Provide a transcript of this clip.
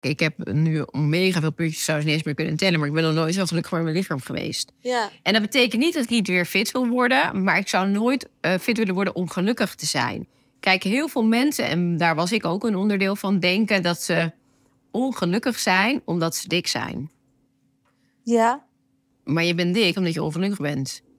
Ik heb nu mega veel puntjes ik niet eens meer kunnen tellen. Maar ik ben nog nooit zo gelukkig voor mijn lichaam geweest. Ja. En dat betekent niet dat ik niet weer fit wil worden. Maar ik zou nooit uh, fit willen worden om gelukkig te zijn. Kijk, heel veel mensen, en daar was ik ook een onderdeel van, denken dat ze ongelukkig zijn omdat ze dik zijn. Ja. Maar je bent dik omdat je ongelukkig bent.